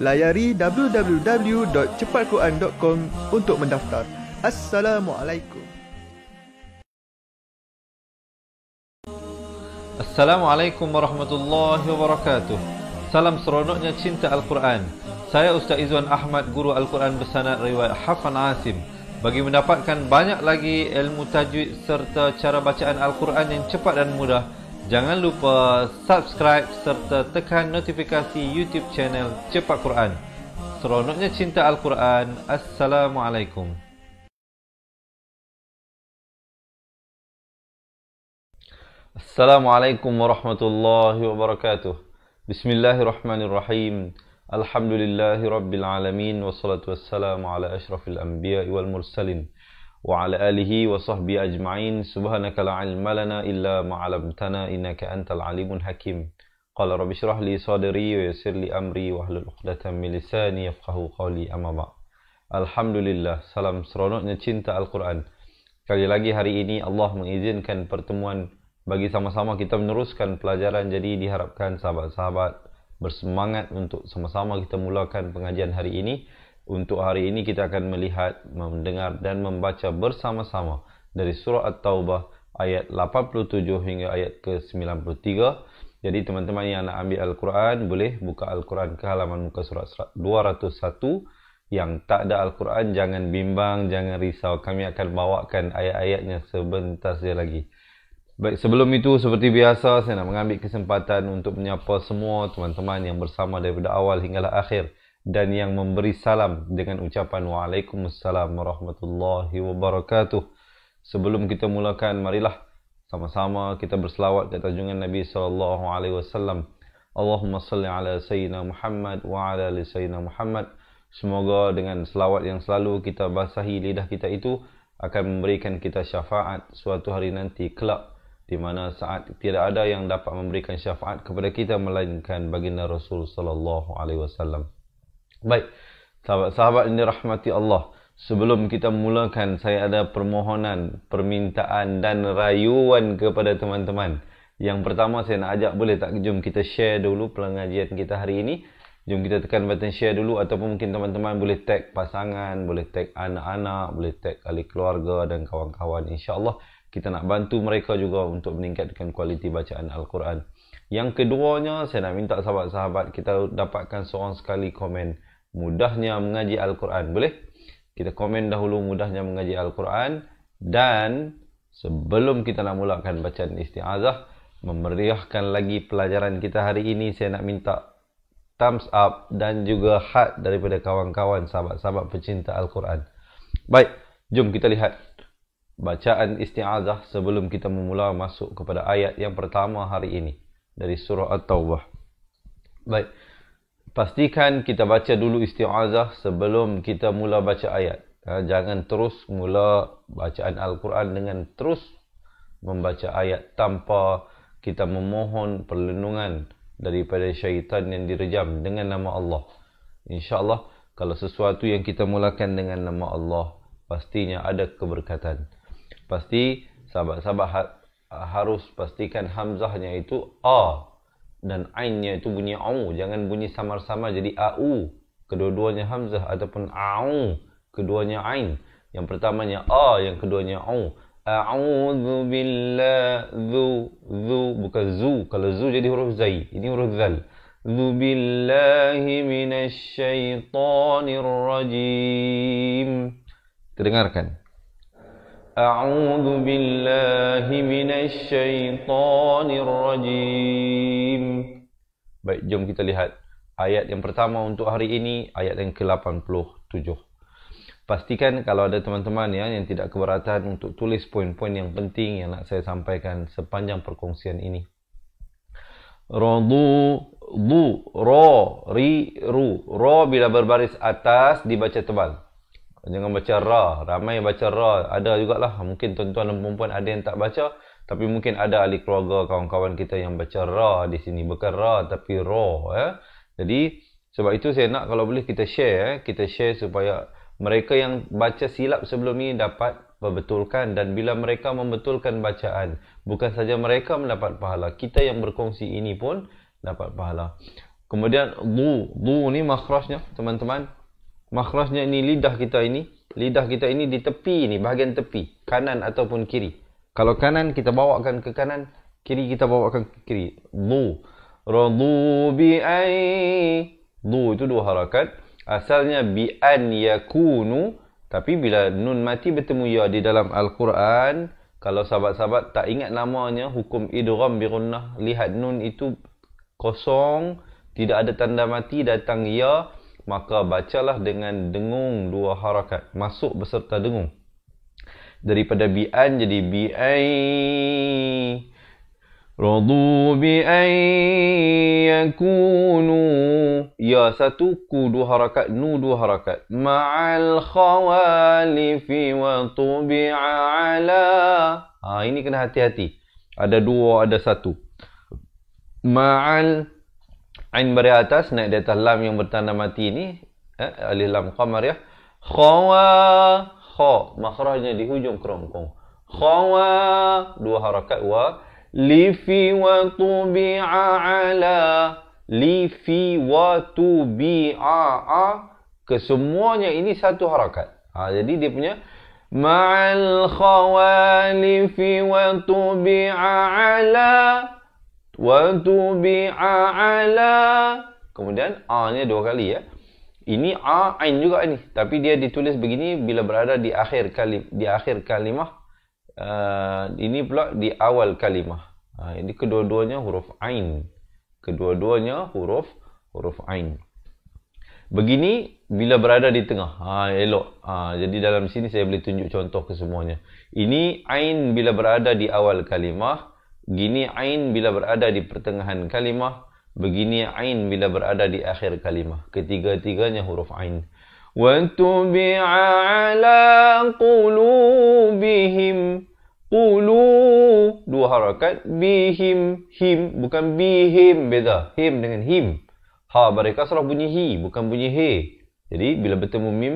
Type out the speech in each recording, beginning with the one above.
layari www.cepatquran.com untuk mendaftar. Assalamualaikum. Assalamualaikum warahmatullahi wabarakatuh. Salam seronoknya cinta Al-Quran. Saya Ustaz Izwan Ahmad, Guru Al-Quran Bersanad Riwayat Hafan Asim. Bagi mendapatkan banyak lagi ilmu tajwid serta cara bacaan Al-Quran yang cepat dan mudah, Jangan lupa subscribe serta tekan notifikasi YouTube channel Cepat Quran. Seronoknya cinta Al-Quran. Assalamualaikum. Assalamualaikum warahmatullahi wabarakatuh. Bismillahirrahmanirrahim. Alhamdulillahirabbil alamin wassalatu wassalamu ala asyrafil anbiya wal mursalin. وعلى آله وصحبه أجمعين سبحانك لا علم لنا إلا ما علمتنا إنك أنت العليم الحكيم قال رب اشرح لي صدري ويسر لي أمري وهل عقدة من لساني يفقه قولي أما ما الحمد لله سلام سرونا cinta Al-Quran Kali lagi hari ini Allah mengizinkan pertemuan bagi sama-sama kita meneruskan pelajaran jadi diharapkan sahabat-sahabat bersemangat untuk sama-sama kita mulakan pengajian hari ini. Untuk hari ini kita akan melihat, mendengar dan membaca bersama-sama dari surah At-Taubah ayat 87 hingga ayat ke-93. Jadi teman-teman yang nak ambil Al-Quran boleh buka Al-Quran ke halaman muka surah 201. Yang tak ada Al-Quran jangan bimbang, jangan risau. Kami akan bawakan ayat-ayatnya sebentar saja lagi. Baik, sebelum itu seperti biasa saya nak mengambil kesempatan untuk menyapa semua teman-teman yang bersama daripada awal hinggalah akhir dan yang memberi salam dengan ucapan Waalaikumsalam Warahmatullahi Wabarakatuh. Sebelum kita mulakan, marilah sama-sama kita berselawat di tajungan Nabi Sallallahu Alaihi Wasallam. Allahumma salli ala Sayyidina Muhammad wa ala li Sayyidina Muhammad. Semoga dengan selawat yang selalu kita basahi lidah kita itu akan memberikan kita syafaat suatu hari nanti kelak di mana saat tidak ada yang dapat memberikan syafaat kepada kita melainkan baginda Rasul sallallahu alaihi wasallam. Baik. Sahabat-sahabat ini rahmati Allah, sebelum kita mulakan saya ada permohonan, permintaan dan rayuan kepada teman-teman. Yang pertama saya nak ajak boleh tak jom kita share dulu pelanggajian kita hari ini. Jom kita tekan button share dulu ataupun mungkin teman-teman boleh tag pasangan, boleh tag anak-anak, boleh tag ahli keluarga dan kawan-kawan. InsyaAllah kita nak bantu mereka juga untuk meningkatkan kualiti bacaan Al-Quran. Yang keduanya saya nak minta sahabat-sahabat kita dapatkan seorang sekali komen mudahnya mengaji Al-Quran. Boleh? Kita komen dahulu mudahnya mengaji Al-Quran. Dan sebelum kita nak mulakan bacaan isti'azah, memeriahkan lagi pelajaran kita hari ini, saya nak minta thumbs up dan juga hat daripada kawan-kawan sahabat-sahabat pecinta Al-Quran. Baik, jom kita lihat bacaan isti'azah sebelum kita memula masuk kepada ayat yang pertama hari ini dari surah At-Taubah. Baik pastikan kita baca dulu isti'azah sebelum kita mula baca ayat. Ha, jangan terus mula bacaan Al-Quran dengan terus membaca ayat tanpa kita memohon perlindungan daripada syaitan yang direjam dengan nama Allah. InsyaAllah, kalau sesuatu yang kita mulakan dengan nama Allah, pastinya ada keberkatan. Pasti sahabat-sahabat ha, harus pastikan hamzahnya itu A dan ainnya itu bunyi au jangan bunyi samar-samar jadi au kedua-duanya hamzah ataupun au keduanya ain yang pertamanya a yang keduanya au a'udzu billahi zu zu bukan zu kalau zu jadi huruf zai ini huruf zal zu billahi minasyaitonir rajim kita أعوذ بالله من الشيطان الرجيم Baik, jom kita lihat ayat yang pertama untuk hari ini, ayat yang ke-87. Pastikan kalau ada teman-teman ya, yang tidak keberatan untuk tulis poin-poin yang penting yang nak saya sampaikan sepanjang perkongsian ini. Radu, du, ro, ri, ru. Ro bila berbaris atas dibaca tebal. Jangan baca ra. Ramai baca ra. Ada jugalah. Mungkin tuan-tuan dan perempuan ada yang tak baca. Tapi mungkin ada ahli keluarga kawan-kawan kita yang baca ra di sini. Bukan ra tapi ra. Eh? Jadi sebab itu saya nak kalau boleh kita share. Eh? Kita share supaya mereka yang baca silap sebelum ini dapat membetulkan. Dan bila mereka membetulkan bacaan. Bukan saja mereka mendapat pahala. Kita yang berkongsi ini pun dapat pahala. Kemudian du. Du ni makhrajnya teman-teman makhrajnya ini lidah kita ini lidah kita ini di tepi ini bahagian tepi kanan ataupun kiri kalau kanan kita bawakan ke kanan kiri kita bawakan ke kiri du radu bi ai du itu dua harakat asalnya bi an yakunu tapi bila nun mati bertemu ya di dalam al-Quran kalau sahabat-sahabat tak ingat namanya hukum idgham bi lihat nun itu kosong tidak ada tanda mati datang ya maka bacalah dengan dengung dua harakat masuk beserta dengung daripada bi'an jadi bi'ai radu bi'ai yakunu ya satu ku dua harakat nu dua harakat ma'al khawalifi wa tubi'a ala ha, ini kena hati-hati ada dua ada satu ma'al Ain bari atas naik di atas lam yang bertanda mati ni eh, alif lam qamar ya khawa kha makhrajnya di hujung kerongkong khawa dua harakat wa li fi wa tubi'a ala li fi wa tubi'a kesemuanya ini satu harakat ha, jadi dia punya ma'al khawalifi wa tubi'a ala wa tubi'a ala kemudian a nya dua kali ya ini a ain juga ini, tapi dia ditulis begini bila berada di akhir kalim di akhir kalimah uh, ini pula di awal kalimah ha, uh, ini kedua-duanya huruf ain kedua-duanya huruf huruf ain begini bila berada di tengah ha elok ha, jadi dalam sini saya boleh tunjuk contoh ke semuanya. ini ain bila berada di awal kalimah Gini ain bila berada di pertengahan kalimah, begini ain bila berada di akhir kalimah. Ketiga-tiganya huruf ain. Wa tubi'a ala qulubihim qulu dua harakat bihim him bukan bihim beda him dengan him ha mereka salah bunyi hi bukan bunyi he jadi bila bertemu mim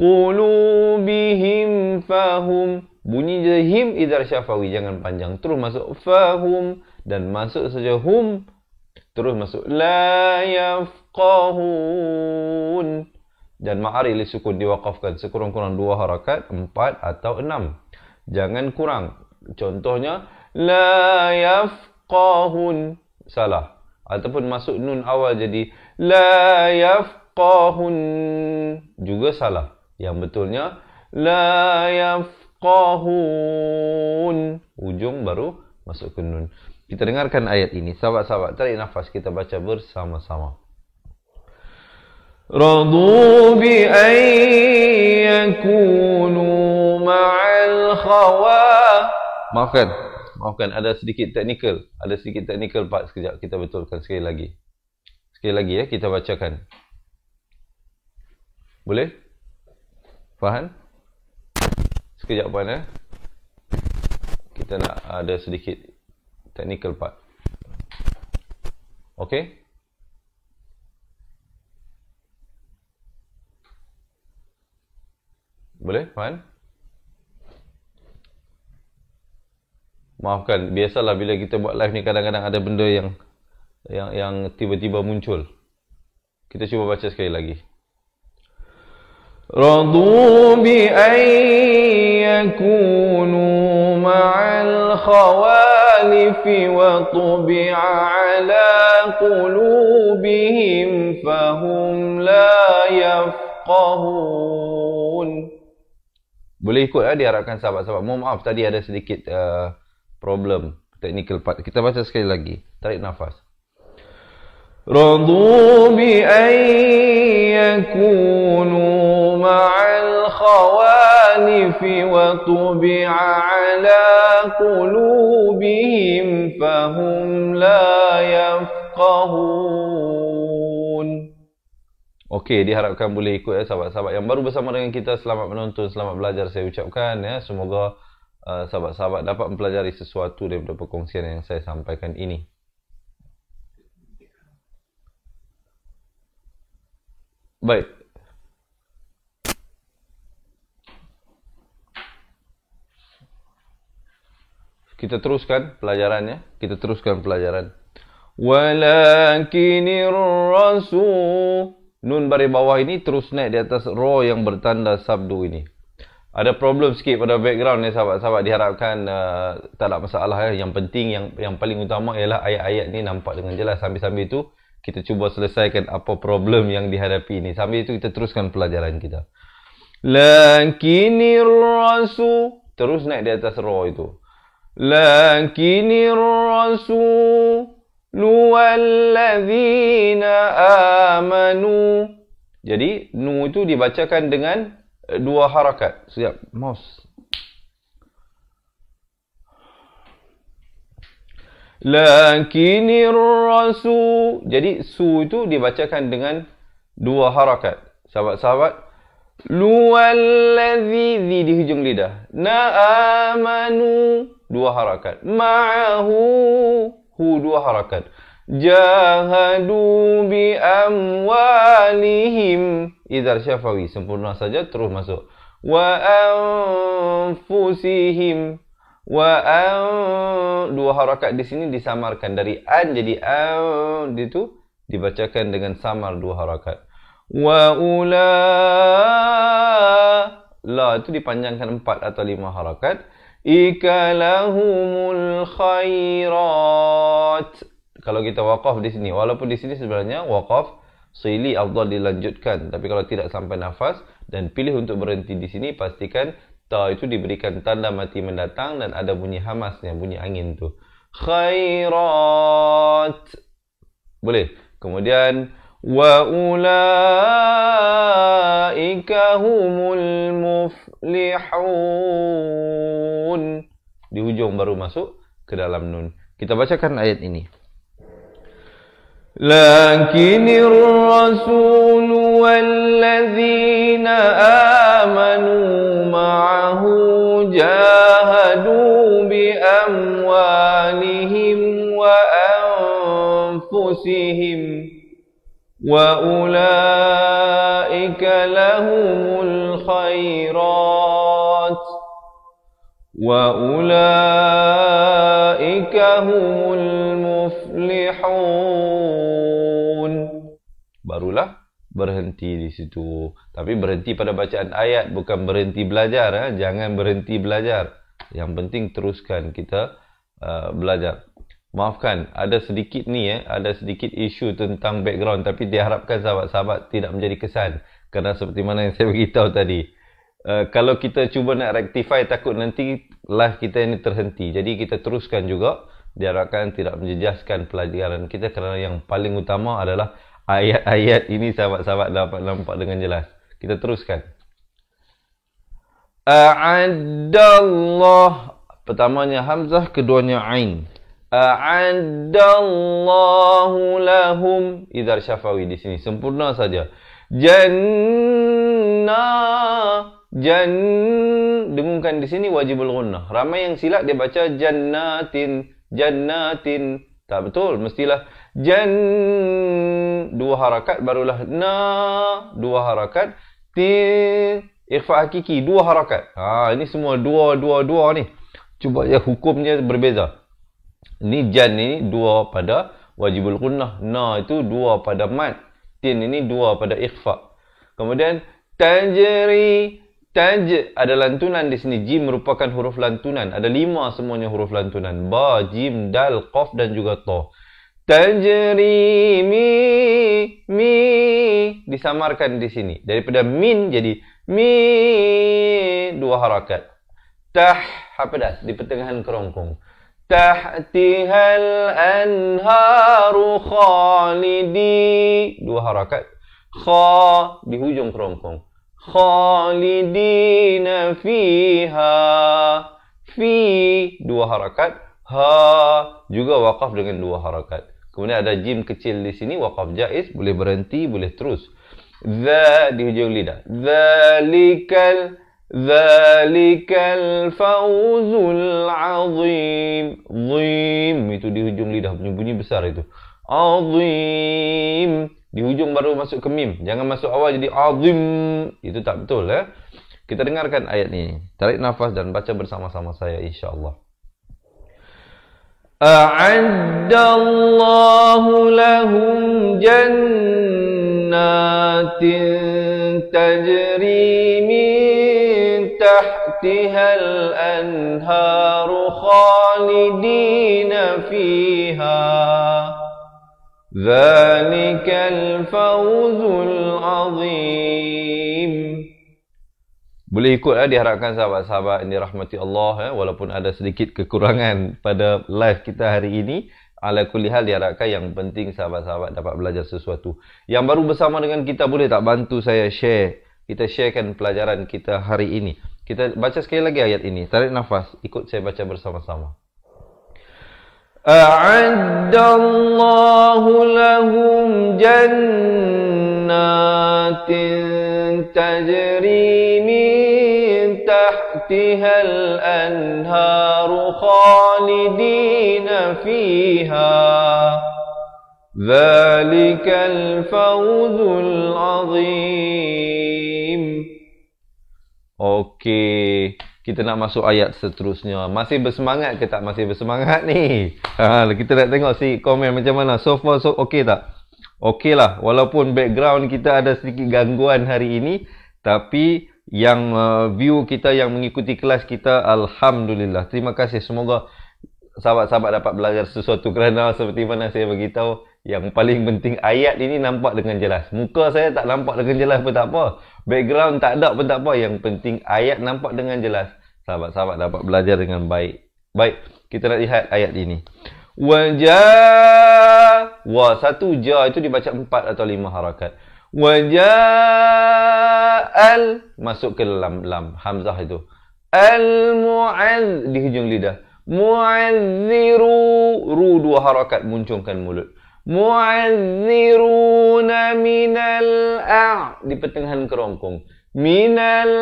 qulubihim fahum bunyi je him idhar syafawi jangan panjang terus masuk fahum dan masuk saja hum terus masuk la yafqahun dan ma'ari li sukun diwakafkan sekurang-kurang dua harakat empat atau enam jangan kurang contohnya la yafqahun salah ataupun masuk nun awal jadi la yafqahun juga salah yang betulnya la yafqahun ujung baru masuk ke nun kita dengarkan ayat ini sahabat-sahabat tarik nafas kita baca bersama-sama radu bi an yakunu ma'al khawa maafkan maafkan ada sedikit teknikal ada sedikit teknikal part sekejap kita betulkan sekali lagi sekali lagi ya kita bacakan boleh Faham? Sekejap puan eh. Kita nak ada sedikit technical part. Okay? Boleh? Faham? Maafkan, biasalah bila kita buat live ni kadang-kadang ada benda yang yang yang tiba-tiba muncul. Kita cuba baca sekali lagi. رضوا بأن يكونوا مع الخوالف وطبع على قلوبهم فهم لا يفقهون Boleh ikut lah diharapkan sahabat-sahabat. Mohon maaf tadi ada sedikit uh, problem technical part. Kita baca sekali lagi. Tarik nafas. رضوا بأن يكونوا مع الخوالف وطبع على قلوبهم فهم لا يفقهون Okey, diharapkan boleh ikut ya sahabat-sahabat yang baru bersama dengan kita. Selamat menonton, selamat belajar saya ucapkan ya. Semoga uh, sahabat-sahabat dapat mempelajari sesuatu daripada perkongsian yang saya sampaikan ini. Baik. Kita teruskan pelajarannya. Kita teruskan pelajaran. Walakinir rasul. Nun bari bawah ini terus naik di atas ro yang bertanda sabdu ini. Ada problem sikit pada background ni sahabat-sahabat diharapkan uh, tak ada masalah ya. Yang penting yang yang paling utama ialah ayat-ayat ni nampak dengan jelas sambil-sambil tu -sambil kita cuba selesaikan apa problem yang dihadapi ini. Sambil itu kita teruskan pelajaran kita. Lankini rasul. Terus naik di atas roh itu. Lankini rasul. Nualladzina amanu. Jadi, nu itu dibacakan dengan dua harakat. Siap, mouse. Lakini rasul. Jadi su itu dibacakan dengan dua harakat. Sahabat-sahabat. Luwallazi di di hujung lidah. Na'amanu. Dua harakat. Ma'ahu. Hu dua harakat. Jahadu bi amwalihim. Izar syafawi. Sempurna saja terus masuk. Wa anfusihim wa dua harakat di sini disamarkan dari an jadi di tu dibacakan dengan samar dua harakat wa ula la itu dipanjangkan empat atau lima harakat ikalahumul khairat kalau kita waqaf di sini walaupun di sini sebenarnya waqaf sili afdal dilanjutkan tapi kalau tidak sampai nafas dan pilih untuk berhenti di sini pastikan ta itu diberikan tanda mati mendatang dan ada bunyi hamasnya, bunyi angin tu. Khairat. Boleh. Kemudian wa ulaika humul muflihun. Di hujung baru masuk ke dalam nun. Kita bacakan ayat ini. Lakinir Rasul. والذين آمنوا معه جاهدوا بأموالهم وأنفسهم وأولئك لهم الخيرات وأولئك هم المفلحون berhenti di situ. Tapi berhenti pada bacaan ayat bukan berhenti belajar. Eh? Jangan berhenti belajar. Yang penting teruskan kita uh, belajar. Maafkan, ada sedikit ni, eh? ada sedikit isu tentang background. Tapi diharapkan sahabat-sahabat tidak menjadi kesan. Karena seperti mana yang saya beritahu tadi. Uh, kalau kita cuba nak rectify, takut nanti live kita ini terhenti. Jadi kita teruskan juga. Diharapkan tidak menjejaskan pelajaran kita. karena yang paling utama adalah ayat-ayat ini sahabat-sahabat dapat nampak dengan jelas. Kita teruskan. A'adallah. Pertamanya Hamzah, keduanya Ain. A'adallahu lahum. Idhar syafawi di sini. Sempurna saja. Jannah. Jan dengungkan di sini wajibul gunnah. Ramai yang silap dia baca jannatin jannatin. Tak betul, mestilah jan dua harakat barulah na dua harakat ti ikhfa hakiki dua harakat ha ini semua dua dua dua ni cuba ya hukumnya berbeza ni jan ni dua pada wajibul gunnah na itu dua pada mat tin ini dua pada ikhfa kemudian tanjiri tanj ada lantunan di sini. Jim merupakan huruf lantunan. Ada lima semuanya huruf lantunan. Ba, Jim, Dal, Qaf dan juga Toh tajri mi mi disamarkan di sini daripada min jadi mi dua harakat tah hapdas di pertengahan kerongkong tahtihal anharu khalidi dua harakat kha di hujung kerongkong khalidina fiha fi dua harakat ha juga wakaf dengan dua harakat Kemudian ada jim kecil di sini waqaf jaiz boleh berhenti boleh terus. Za di hujung lidah. Zalikal zalikal fawzul azim. Zim itu di hujung lidah punya bunyi besar itu. Azim di hujung baru masuk ke mim. Jangan masuk awal jadi azim. Itu tak betul ya. Eh? Kita dengarkan ayat ini. Tarik nafas dan baca bersama-sama saya insya-Allah. أعد الله لهم جنات تجري من تحتها الأنهار خالدين فيها ذلك الفوز العظيم boleh ikut lah diharapkan sahabat-sahabat ini rahmati Allah ya walaupun ada sedikit kekurangan pada live kita hari ini ala kulli diharapkan yang penting sahabat-sahabat dapat belajar sesuatu yang baru bersama dengan kita boleh tak bantu saya share kita sharekan pelajaran kita hari ini kita baca sekali lagi ayat ini tarik nafas ikut saya baca bersama-sama أعد الله لهم جنات تجري تحتها الأنهار خالدين فيها ذلك الفوز العظيم أوكي kita nak masuk ayat seterusnya. Masih bersemangat ke tak masih bersemangat ni? Ha, kita nak tengok si komen macam mana. So far so okey tak? Okey lah. Walaupun background kita ada sedikit gangguan hari ini. Tapi yang uh, view kita yang mengikuti kelas kita alhamdulillah terima kasih semoga sahabat-sahabat dapat belajar sesuatu kerana seperti mana saya beritahu yang paling penting ayat ini nampak dengan jelas muka saya tak nampak dengan jelas pun tak apa background tak ada pun tak apa yang penting ayat nampak dengan jelas sahabat-sahabat dapat belajar dengan baik baik kita nak lihat ayat ini Wajah. Wah satu ja itu dibaca empat atau lima harakat Wajal masuk ke lam lam hamzah itu. Al muadz di hujung lidah. Muaziru ru dua harakat muncungkan mulut. Muadziruna minal a' di pertengahan kerongkong. Min al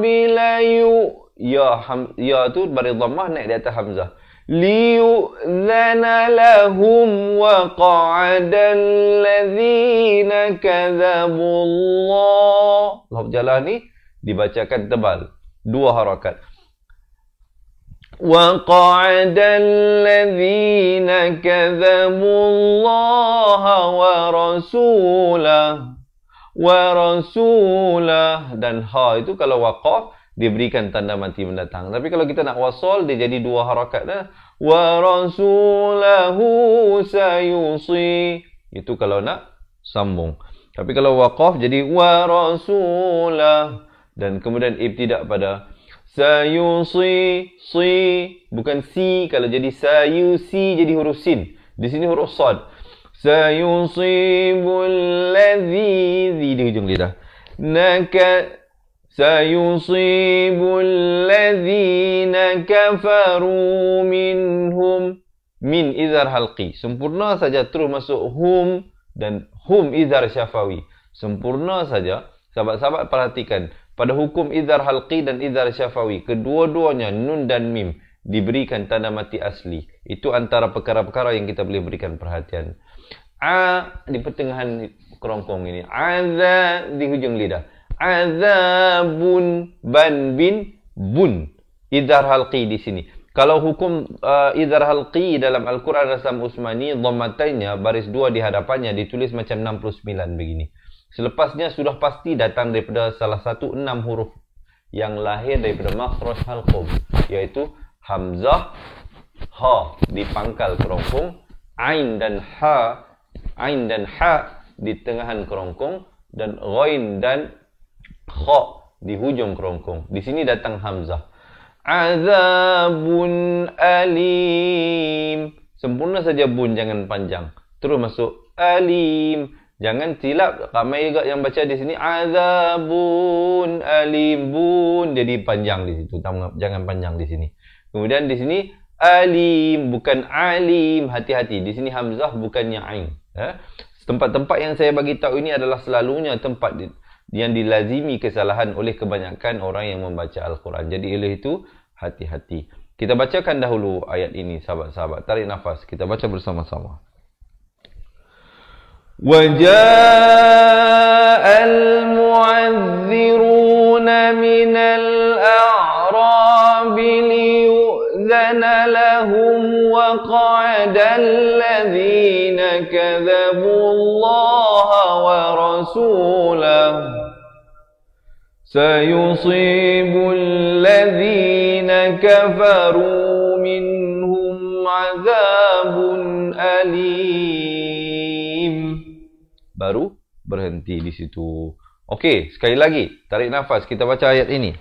la yu ya ham, ya tu baris dhammah naik di atas hamzah. ليؤذن لهم وقعد الذين كذبوا الله لفظ جلاله ni dibacakan tebal dua harakat وقعد الذين كذبوا الله ورسوله ورسوله dan ha itu kalau waqaf dia berikan tanda mati mendatang. Tapi kalau kita nak wasol, dia jadi dua harakat dah. Wa rasulahu sayusi. Itu kalau nak sambung. Tapi kalau waqaf jadi wa rasulah. Dan kemudian ibtidak pada sayusi, si. Bukan si, kalau jadi sayusi jadi huruf sin. Di sini huruf sad. Sayusibul ladhi di hujung lidah. Nakat سيصيب الذين كفروا منهم من إذر هلقي sempurna saja terus masuk hum dan hum إذر syafawi sempurna saja sahabat-sahabat perhatikan pada hukum إذر هلقي dan إذر syafawi kedua-duanya nun dan mim diberikan tanda mati asli itu antara perkara-perkara yang kita boleh berikan perhatian a di pertengahan kerongkong ini azza di hujung lidah azabun ban bin bun idhar halqi di sini kalau hukum uh, idhar halqi dalam Al-Quran Rasam Usmani dhammatainya baris dua di hadapannya ditulis macam 69 begini selepasnya sudah pasti datang daripada salah satu enam huruf yang lahir daripada makhraj halqum yaitu hamzah ha di pangkal kerongkong ain dan ha ain dan ha di tengahan kerongkong dan ghain dan kha di hujung kerongkong. Di sini datang hamzah. Azabun alim. Sempurna saja bun jangan panjang. Terus masuk alim. Jangan silap ramai juga yang baca di sini azabun alim bun jadi panjang di situ. Jangan panjang di sini. Kemudian di sini alim bukan alim hati-hati di sini hamzah bukannya ain eh? tempat-tempat yang saya bagi tahu ini adalah selalunya tempat di, yang dilazimi kesalahan oleh kebanyakan orang yang membaca Al-Quran. Jadi oleh itu hati-hati. Kita bacakan dahulu ayat ini sahabat-sahabat. Tarik nafas. Kita baca bersama-sama. وَجَاءَ الْمُعَذِّرُونَ مِنَ الْأَعْرَابِ لِيُؤْذَنَ لَهُمْ وَقَعَدَ الَّذِينَ كَذَبُوا اللَّهِ رسوله سيصيب الذين كفروا منهم عذاب أليم baru berhenti di situ. Okey, sekali lagi tarik nafas kita baca ayat ini.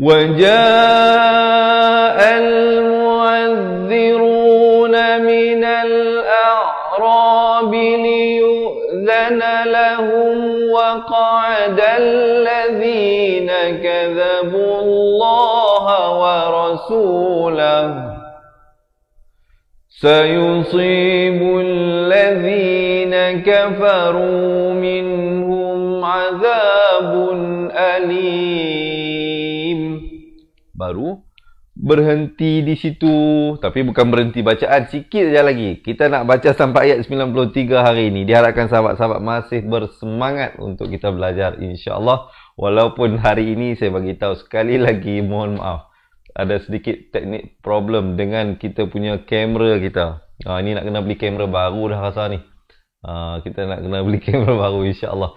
وجاء المعذرون من الأعراب ليؤمنوا أذن لهم وقعد الذين كذبوا الله ورسوله سيصيب الذين كفروا منهم عذاب أليم Baru berhenti di situ tapi bukan berhenti bacaan sikit saja lagi kita nak baca sampai ayat 93 hari ini diharapkan sahabat-sahabat masih bersemangat untuk kita belajar insyaallah walaupun hari ini saya bagi tahu sekali lagi mohon maaf ada sedikit teknik problem dengan kita punya kamera kita ha, ini nak kena beli kamera baru dah rasa ni ha, kita nak kena beli kamera baru insyaallah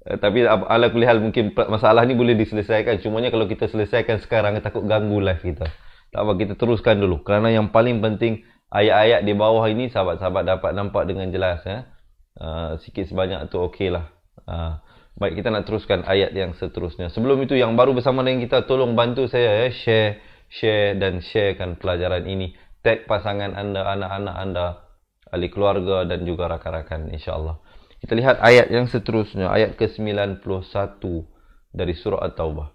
Uh, tapi ala kulihal mungkin masalah ni boleh diselesaikan. Cumanya kalau kita selesaikan sekarang, takut ganggu live kita. Tak apa, kita teruskan dulu. Kerana yang paling penting, ayat-ayat di bawah ini, sahabat-sahabat dapat nampak dengan jelas. ya, Uh, sikit sebanyak tu okey lah. Uh, baik, kita nak teruskan ayat yang seterusnya. Sebelum itu, yang baru bersama dengan kita, tolong bantu saya eh? share, share dan sharekan pelajaran ini. Tag pasangan anda, anak-anak anda, ahli keluarga dan juga rakan-rakan insyaAllah. Kita lihat ayat yang seterusnya, ayat ke-91 dari surah At-Taubah.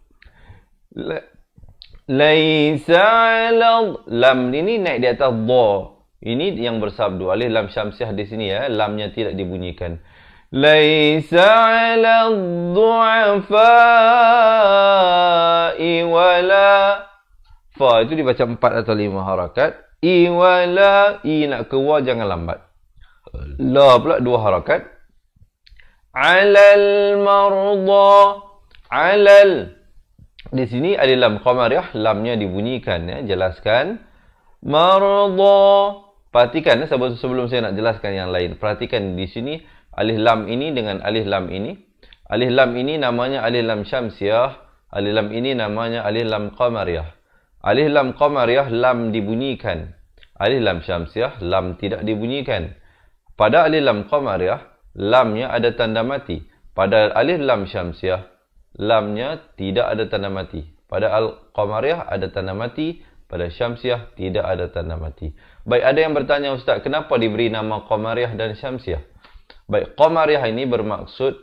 Laisa ala lam ini naik di atas dha. Ini yang bersabdu alif lam syamsiah di sini ya. Lamnya tidak dibunyikan. Laisa ala dhu'afa wala fa itu dibaca empat atau lima harakat. I wala i nak keluar jangan lambat. La pula dua harakat. Alal marda alal di sini alilam lam qamariyah lamnya dibunyikan ya jelaskan marada perhatikan ya, sebelum saya nak jelaskan yang lain perhatikan di sini alif lam ini dengan alif lam ini alif lam ini namanya alif lam syamsiah alif lam ini namanya alif lam qamariyah alif lam qamariyah lam dibunyikan alif lam syamsiah lam tidak dibunyikan pada alif lam qamariyah lamnya ada tanda mati pada alif lam syamsiah lamnya tidak ada tanda mati. Pada Al-Qamariyah ada tanda mati, pada Syamsiah tidak ada tanda mati. Baik, ada yang bertanya Ustaz, kenapa diberi nama Qamariyah dan Syamsiah? Baik, Qamariyah ini bermaksud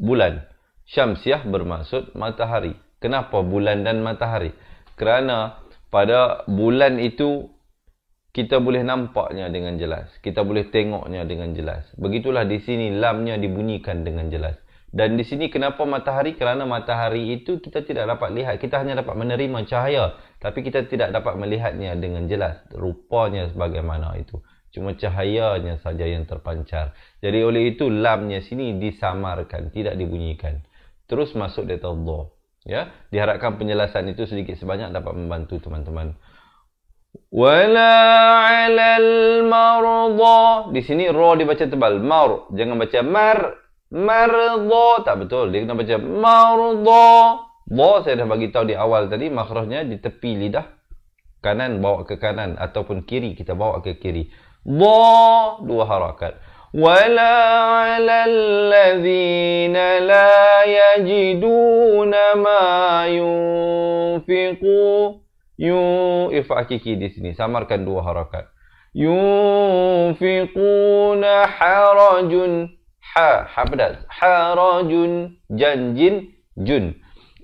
bulan. Syamsiah bermaksud matahari. Kenapa bulan dan matahari? Kerana pada bulan itu kita boleh nampaknya dengan jelas. Kita boleh tengoknya dengan jelas. Begitulah di sini lamnya dibunyikan dengan jelas. Dan di sini kenapa matahari? Kerana matahari itu kita tidak dapat lihat. Kita hanya dapat menerima cahaya. Tapi kita tidak dapat melihatnya dengan jelas. Rupanya sebagaimana itu. Cuma cahayanya saja yang terpancar. Jadi oleh itu lamnya sini disamarkan. Tidak dibunyikan. Terus masuk di Allah. Ya, diharapkan penjelasan itu sedikit sebanyak dapat membantu teman-teman. Wala alal marza. Di sini ro dibaca tebal. Mar. Jangan baca mar. Mardo tak betul dia kena baca mardo. Bo saya dah bagi tahu di awal tadi makrohnya di tepi lidah kanan bawa ke kanan ataupun kiri kita bawa ke kiri. Bo dua harakat. Wala ala alladhina la yajiduna ma yunfiqu yu ifakiki di sini samarkan dua harakat. Yunfiquna harajun ha hamdaz harajun janjin jun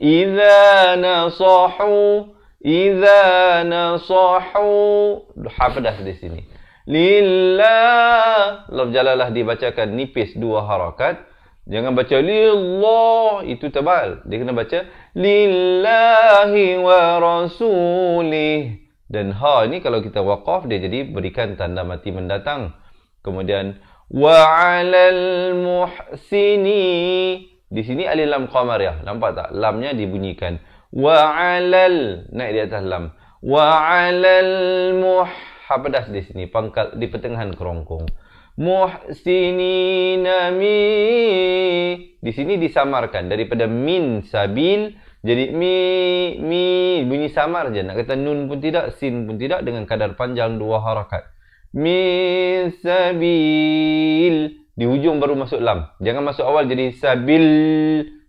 idza nasahu idza nasahu hamdaz di sini lillah lam jalalah dibacakan nipis dua harakat jangan baca lillah itu tebal dia kena baca lillahi wa Rasuli. dan ha ini kalau kita waqaf dia jadi berikan tanda mati mendatang kemudian wa 'alal muhsini di sini alif lam ya, nampak tak lamnya dibunyikan wa 'alal naik di atas lam wa 'alal muh habdas di sini pangkal di pertengahan kerongkong muhsinina mi di sini disamarkan daripada min sabil jadi mi mi bunyi samar je nak kata nun pun tidak sin pun tidak dengan kadar panjang dua harakat min sabil di hujung baru masuk lam jangan masuk awal jadi sabil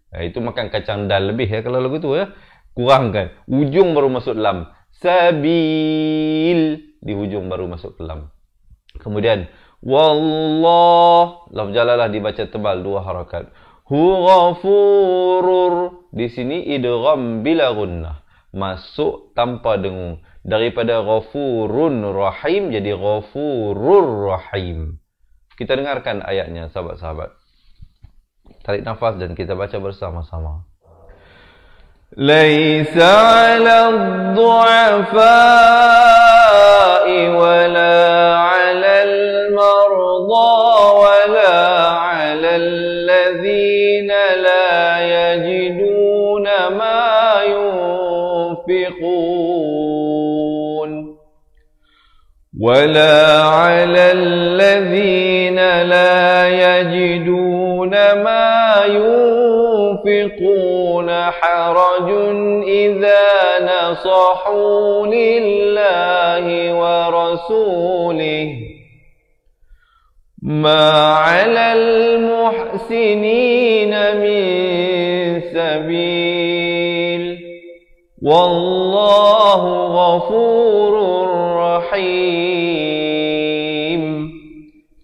ha, itu makan kacang dal lebih ya kalau lagu tu ya kurangkan Ujung baru masuk lam sabil di hujung baru masuk ke lam kemudian wallah lam jalalah dibaca tebal dua harakat hurafurur di sini idgham bila gunnah masuk tanpa dengung daripada ghafurun rahim jadi ghafurur rahim. Kita dengarkan ayatnya sahabat-sahabat. Tarik nafas dan kita baca bersama-sama. ليس على الضعفاء ولا على ولا على الذين لا يجدون ما ينفقون حرج إذا نصحوا لله ورسوله ما على المحسنين من سبيل والله غفور rahim.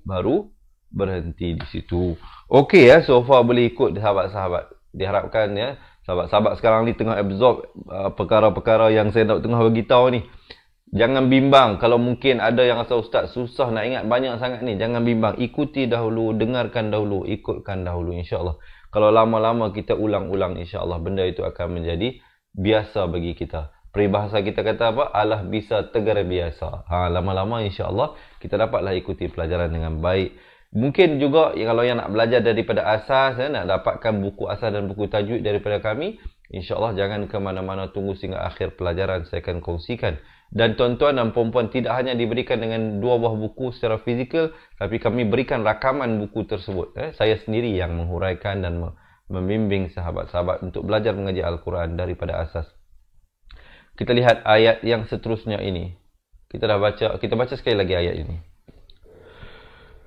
Baru berhenti di situ. Okey ya, so far boleh ikut sahabat-sahabat. Diharapkan ya, sahabat-sahabat sekarang ni tengah absorb uh, perkara-perkara yang saya nak tengah bagi tahu ni. Jangan bimbang kalau mungkin ada yang rasa ustaz susah nak ingat banyak sangat ni. Jangan bimbang, ikuti dahulu, dengarkan dahulu, ikutkan dahulu insya-Allah. Kalau lama-lama kita ulang-ulang insya-Allah benda itu akan menjadi biasa bagi kita peribahasa kita kata apa alah bisa tegar biasa ha lama-lama Insya Allah kita dapatlah ikuti pelajaran dengan baik mungkin juga kalau yang nak belajar daripada asas ya, nak dapatkan buku asas dan buku tajwid daripada kami Insya Allah jangan ke mana-mana tunggu sehingga akhir pelajaran saya akan kongsikan dan tuan-tuan dan puan-puan tidak hanya diberikan dengan dua buah buku secara fizikal tapi kami berikan rakaman buku tersebut eh, saya sendiri yang menghuraikan dan membimbing sahabat-sahabat untuk belajar mengaji al-Quran daripada asas kita lihat ayat yang seterusnya ini kita dah baca kita baca sekali lagi ayat ini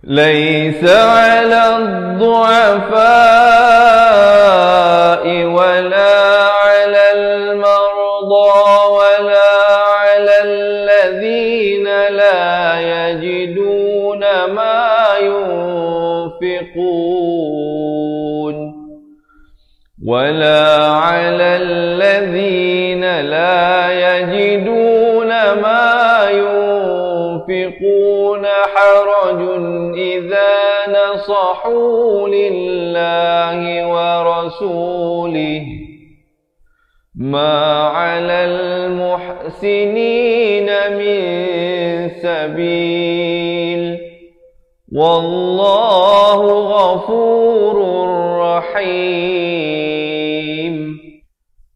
ليس على الضعفاء ولا على المرضى ولا على الذين لا يجدون ما ينفقون ولا على فَرَحُوا لِلَّهِ وَرَسُولِهِ مَا عَلَى الْمُحْسِنِينَ مِنْ سَبِيلٍ وَاللَّهُ غَفُورٌ رَحِيمٌ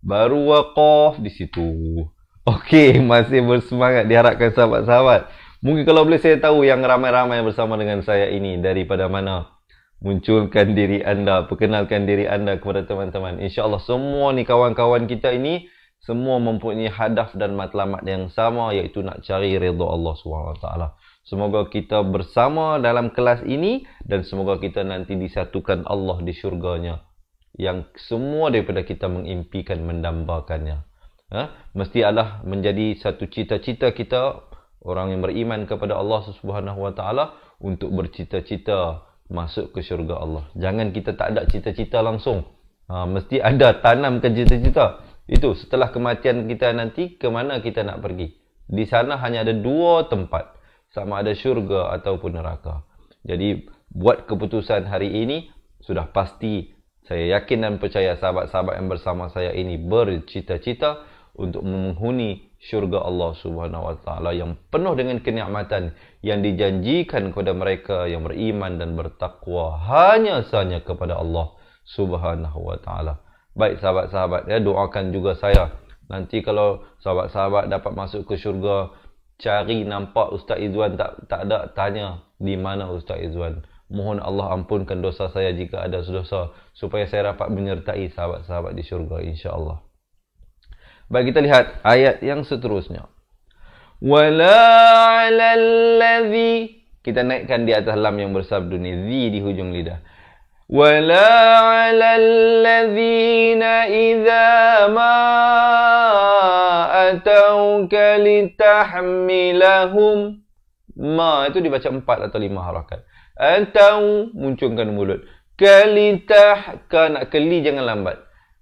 Baru wakaf di situ. Okey, masih bersemangat diharapkan sahabat-sahabat. Mungkin kalau boleh saya tahu yang ramai-ramai bersama dengan saya ini daripada mana? munculkan diri anda, perkenalkan diri anda kepada teman-teman. Insya Allah semua ni kawan-kawan kita ini, semua mempunyai hadaf dan matlamat yang sama iaitu nak cari redha Allah SWT. Semoga kita bersama dalam kelas ini dan semoga kita nanti disatukan Allah di syurganya yang semua daripada kita mengimpikan mendambakannya. Ha? Mesti Allah menjadi satu cita-cita kita orang yang beriman kepada Allah Subhanahu Wa Taala untuk bercita-cita masuk ke syurga Allah. Jangan kita tak ada cita-cita langsung. Ha, mesti ada tanamkan cita-cita. Itu setelah kematian kita nanti ke mana kita nak pergi. Di sana hanya ada dua tempat. Sama ada syurga ataupun neraka. Jadi buat keputusan hari ini sudah pasti saya yakin dan percaya sahabat-sahabat yang bersama saya ini bercita-cita untuk menghuni syurga Allah Subhanahu wa taala yang penuh dengan kenikmatan yang dijanjikan kepada mereka yang beriman dan bertakwa hanya sahaja kepada Allah Subhanahu wa taala. Baik sahabat-sahabat ya doakan juga saya. Nanti kalau sahabat-sahabat dapat masuk ke syurga, cari nampak Ustaz Izwan tak tak ada tanya di mana Ustaz Izwan. Mohon Allah ampunkan dosa saya jika ada dosa supaya saya dapat menyertai sahabat-sahabat di syurga insya-Allah. Baik kita lihat ayat yang seterusnya wala ala alladhi kita naikkan di atas lam yang bersabdu ni zi di hujung lidah wala ala alladhina idza ma atauka litahmilahum ma itu dibaca empat atau lima harakat atau muncungkan mulut kalitah ka nak keli jangan lambat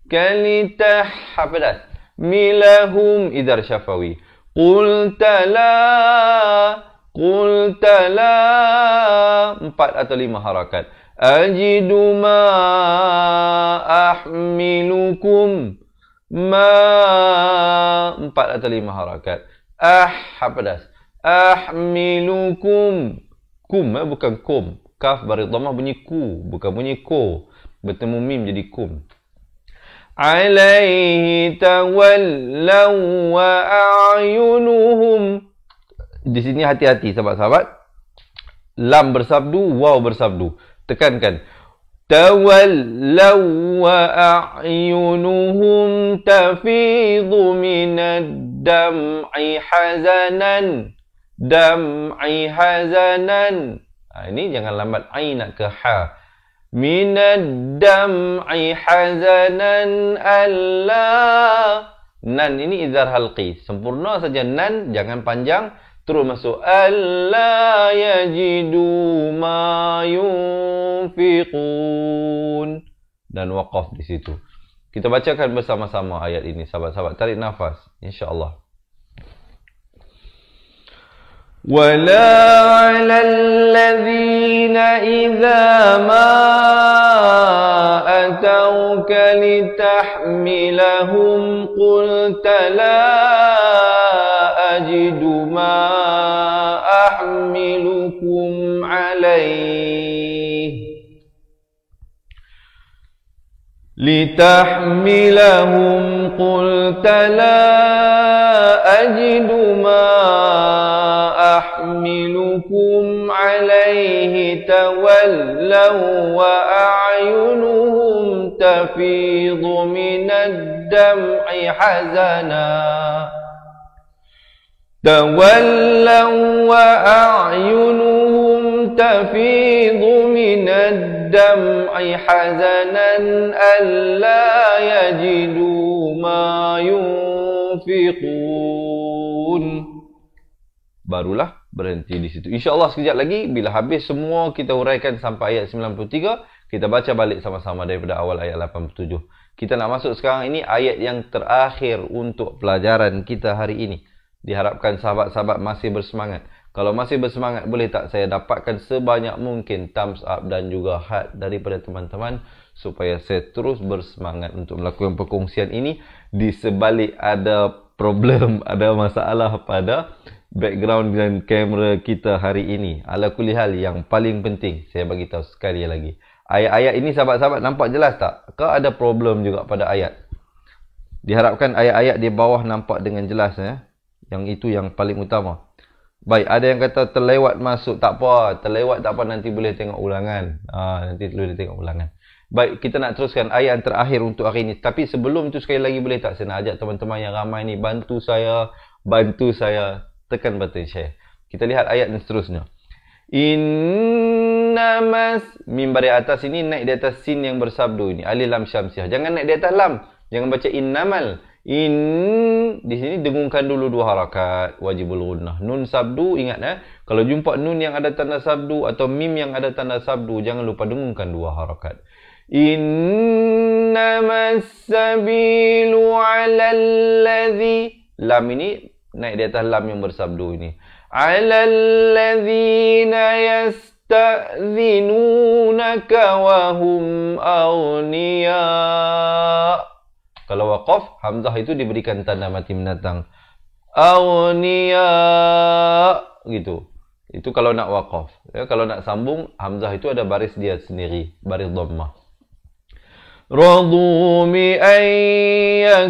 kalitah hafadat milahum idar syafawi قلت tala, قلت tala. empat atau lima harakat ajidu ma ahmilukum ma empat atau lima harakat ah apa hapadas ahmilukum kum eh, bukan kum kaf baridhamah bunyi ku bukan bunyi ko bertemu mim jadi kum Alaihi عليه wa وأعينهم Di sini hati-hati sahabat-sahabat. Lam bersabdu, waw bersabdu. Tekankan. تولوا وأعينهم تفيض من dami hazanan. Dami hazanan. Ha, ini jangan lambat ain nak ke ha من الدمع حزنا ألا nan ini izhar halqi sempurna saja nan jangan panjang terus masuk alla yajidu ma yunfiqun dan waqaf di situ kita bacakan bersama-sama ayat ini sahabat-sahabat tarik nafas insyaallah ولا على الذين إذا ما أتوك لتحملهم قلت لا أجد ما أحملكم عليه لتحملهم قلت لا أجد تبلوا وأعينهم تفيض من الدمع حزنا تولوا وأعينهم تفيض من الدمع حزنا ألا يجدوا ما ينفقون Barulah berhenti di situ. InsyaAllah sekejap lagi, bila habis semua kita uraikan sampai ayat 93, kita baca balik sama-sama daripada awal ayat 87. Kita nak masuk sekarang ini ayat yang terakhir untuk pelajaran kita hari ini. Diharapkan sahabat-sahabat masih bersemangat. Kalau masih bersemangat, boleh tak saya dapatkan sebanyak mungkin thumbs up dan juga heart daripada teman-teman supaya saya terus bersemangat untuk melakukan perkongsian ini di sebalik ada problem, ada masalah pada background dan kamera kita hari ini. Ala kulihal yang paling penting, saya bagi tahu sekali lagi. Ayat-ayat ini sahabat-sahabat nampak jelas tak? Ke ada problem juga pada ayat? Diharapkan ayat-ayat di bawah nampak dengan jelas ya. Yang itu yang paling utama. Baik, ada yang kata terlewat masuk, tak apa. Terlewat tak apa nanti boleh tengok ulangan. Ha, nanti boleh tengok ulangan. Baik, kita nak teruskan ayat yang terakhir untuk hari ini. Tapi sebelum tu sekali lagi boleh tak saya nak ajak teman-teman yang ramai ni bantu saya, bantu saya tekan button share. Kita lihat ayat dan seterusnya. Innamas mim bari atas ini naik di atas sin yang bersabdu ini. Alif lam syamsiah. Jangan naik di atas lam. Jangan baca innamal. In di sini dengungkan dulu dua harakat wajibul gunnah. Nun sabdu ingat eh. Kalau jumpa nun yang ada tanda sabdu atau mim yang ada tanda sabdu jangan lupa dengungkan dua harakat. Innamas sabilu alal ladzi lam ini naik di atas lam yang bersabdu ini alalladzina yasta'dhinunaka wa hum awniya kalau waqaf hamzah itu diberikan tanda mati mendatang. awniya gitu itu kalau nak waqaf ya, kalau nak sambung hamzah itu ada baris dia sendiri baris dhammah radu mi an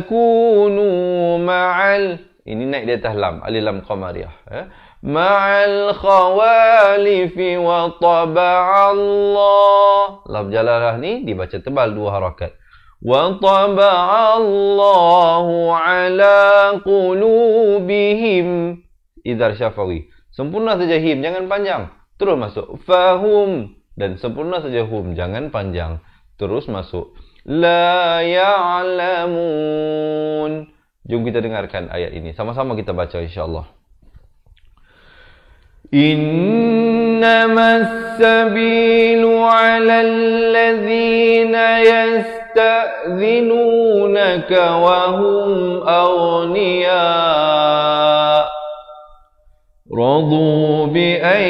yakunu ma'al ini naik di atas lam, alilam qamariyah. Ya. Ma'al khawalifi wa taba'allah. Lam jalalah ni dibaca tebal dua harakat. Wa taba'allahu ala qulubihim. Idhar syafawi. Sempurna saja him, jangan panjang. Terus masuk. Fahum. Dan sempurna saja hum, jangan panjang. Terus masuk. La ya'lamun. Jom kita dengarkan ayat ini. Sama-sama kita baca insya-Allah. إنما السبيل على الذين يستأذنونك وهم أغنياء رضوا بأن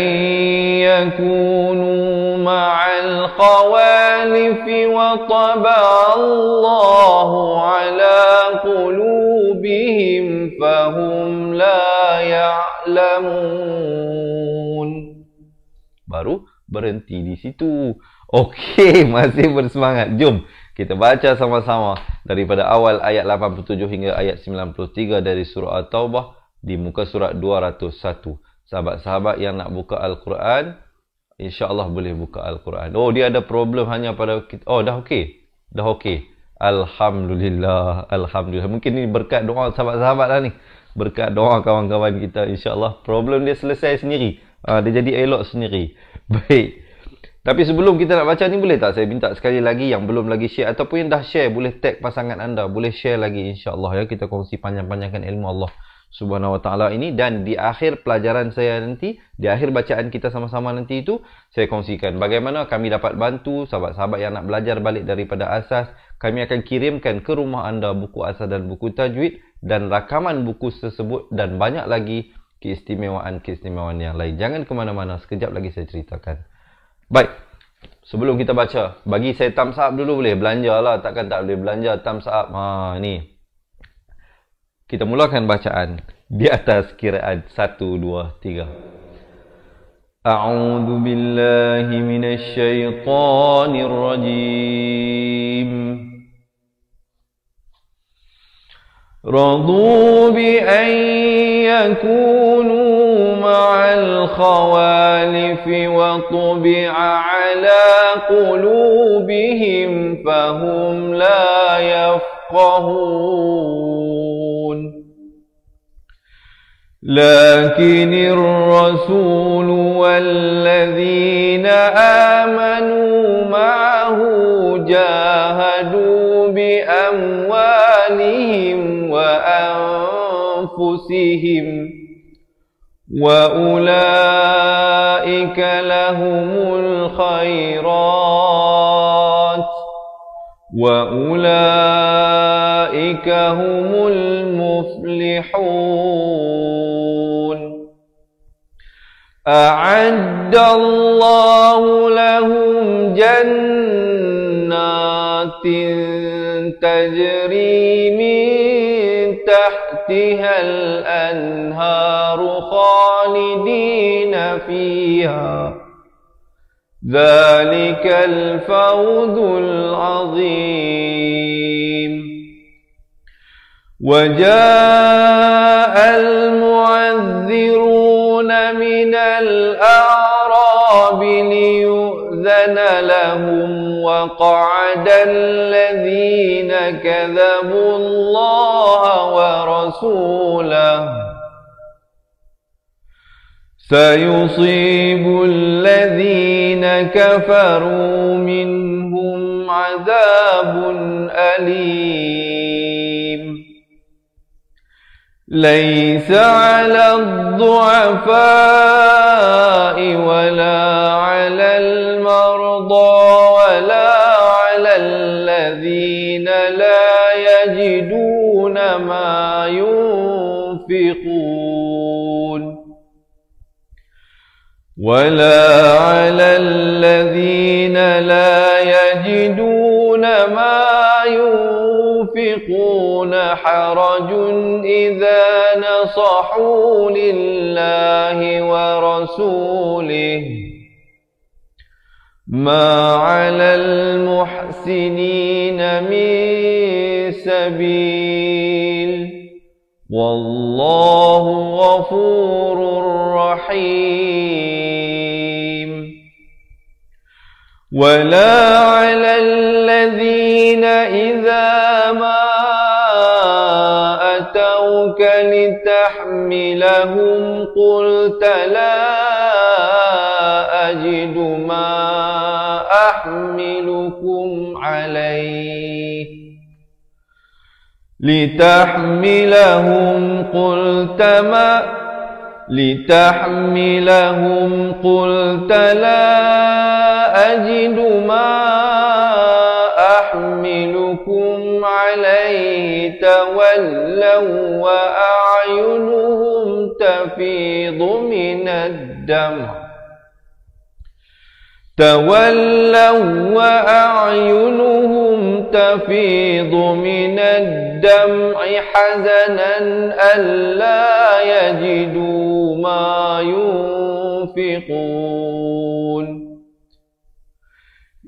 يكونوا مع الخوالف وطبع الله على قلوبهم بهم فهم لا يعلمون baru berhenti di situ okey masih bersemangat jom kita baca sama-sama daripada awal ayat 87 hingga ayat 93 dari surah at-taubah di muka surat 201 sahabat-sahabat yang nak buka al-Quran insya-Allah boleh buka al-Quran oh dia ada problem hanya pada kita. oh dah okey dah okey Alhamdulillah, Alhamdulillah. Mungkin ini berkat doa sahabat-sahabat lah ni. Berkat doa kawan-kawan kita, insyaAllah. Problem dia selesai sendiri. Ha, dia jadi elok sendiri. Baik. Tapi sebelum kita nak baca ni, boleh tak saya minta sekali lagi yang belum lagi share ataupun yang dah share, boleh tag pasangan anda. Boleh share lagi, insyaAllah ya. Kita kongsi panjang-panjangkan ilmu Allah. Subhanahu wa taala ini dan di akhir pelajaran saya nanti, di akhir bacaan kita sama-sama nanti itu, saya kongsikan bagaimana kami dapat bantu sahabat-sahabat yang nak belajar balik daripada asas. Kami akan kirimkan ke rumah anda buku asas dan buku tajwid dan rakaman buku tersebut dan banyak lagi keistimewaan-keistimewaan yang lain. Jangan ke mana-mana, sekejap lagi saya ceritakan. Baik. Sebelum kita baca, bagi saya thumbs up dulu boleh? belanja lah. takkan tak boleh belanja thumbs up. Ha, ni. Kita mulakan bacaan di atas kiraan 1, 2, 3. أعوذ بالله من الشيطان الرجيم رضوا بأن يكونوا مع الخوالف وطبع على قلوبهم فهم لا يفقهون لكن الرسول والذين آمنوا معه جاهدوا بأموالهم وأنفسهم وأولئك لهم الخيرات وأولئك هم المفلحون أعد الله لهم جنات تجري من تحتها الأنهار خالدين فيها ذلك الفوز العظيم وجاء المعذرون من الأعراب ليؤذن لهم وقعد الذين كذبوا الله ورسوله سيصيب الذين كفروا منهم عذاب أليم ليس على الضعفاء ولا على المرضى ولا على الذين لا يجدون ما ينفقون ولا على الذين لا حرج إذا نصحوا لله ورسوله ما على المحسنين من سبيل والله غفور رحيم ولا على الذين إذا لتحملهم قلت لا أجد ما أحملكم عليه لتحملهم قلت ما لتحملهم قلت لا أجد ما أحملكم عليه تولوا وأعينهم تفيض من الدمع تولوا وأعينهم تفيض من الدمع حزنا ألا يجدوا ما ينفقون